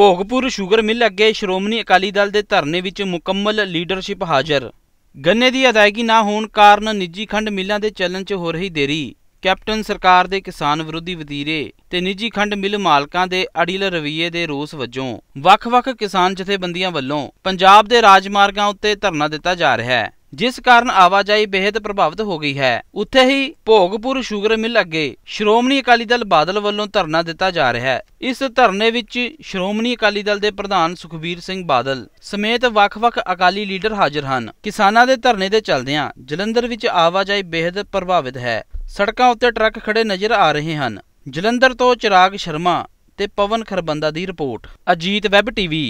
Bhogpur sugar mill ਅੱਗੇ ਸ਼੍ਰੋਮਣੀ ਅਕਾਲੀ ਦਲ ਦੇ ਧਰਨੇ ਵਿੱਚ ਮੁਕੰਮਲ ਲੀਡਰਸ਼ਿਪ ਹਾਜ਼ਰ ਗੰਨੇ ਦੀ ਅਦਾਇਗੀ ਨਾ ਹੋਣ ਕਾਰਨ ਨਿੱਜੀ ਖੰਡ ਮਿੱਲਾਂ ਦੇ ਚੱਲਣ 'ਚ ਹੋ ਰਹੀ ਦੇਰੀ ਕੈਪਟਨ ਸਰਕਾਰ ਦੇ ਕਿਸਾਨ ਵਿਰੋਧੀ ਵਤੀਰੇ ਤੇ ਨਿੱਜੀ ਖੰਡ ਮਿਲ ਮਾਲਕਾਂ ਦੇ ਅੜਿਲ ਰਵਈਏ ਦੇ ਰੋਸ ਵਜੋਂ ਵੱਖ-ਵੱਖ ਕਿਸਾਨ ਜਥੇਬੰਦੀਆਂ ਵੱਲੋਂ ਪੰਜਾਬ ਦੇ ਰਾਜਮਾਰਗਾਂ ਉੱਤੇ ਧਰਨਾ ਦਿੱਤਾ ਜਾ ਰਿਹਾ ਹੈ ਜਿਸ ਕਾਰਨ ਆਵਾਜਾਈ ਬੇहद ਪ੍ਰਭਾਵਿਤ ਹੋ ਗਈ ਹੈ ਉੱਥੇ ਹੀ ਭੋਗਪੁਰ ਸ਼ੂਗਰ ਮਿਲ ਅੱਗੇ ਸ਼੍ਰੋਮਣੀ ਅਕਾਲੀ ਦਲ ਬਾਦਲ ਵੱਲੋਂ ਧਰਨਾ ਦਿੱਤਾ ਜਾ ਰਿਹਾ ਹੈ ਇਸ ਧਰਨੇ ਵਿੱਚ ਸ਼੍ਰੋਮਣੀ ਅਕਾਲੀ ਦਲ ਦੇ ਪ੍ਰਧਾਨ ਸੁਖਬੀਰ ਸਿੰਘ ਬਾਦਲ ਸਮੇਤ ਵੱਖ-ਵੱਖ ਅਕਾਲੀ ਲੀਡਰ ਹਾਜ਼ਰ ਹਨ ਕਿਸਾਨਾਂ ਦੇ ਧਰਨੇ ਦੇ ਚੱਲਦਿਆਂ ਜਲੰਧਰ ਵਿੱਚ ਆਵਾਜਾਈ ਬੇहद ਪ੍ਰਭਾਵਿਤ ਹੈ ਸੜਕਾਂ ਉੱਤੇ ਟਰੱਕ ਖੜੇ ਨਜ਼ਰ ਆ ਰਹੇ ਹਨ ਜਲੰਧਰ ਤੋਂ ਚਿਰਾਗ ਸ਼ਰਮਾ ਤੇ ਪਵਨ ਖਰਬੰਦਾ ਦੀ ਰਿਪੋਰਟ ਅਜੀਤ ਵੈਬ ਟੀਵੀ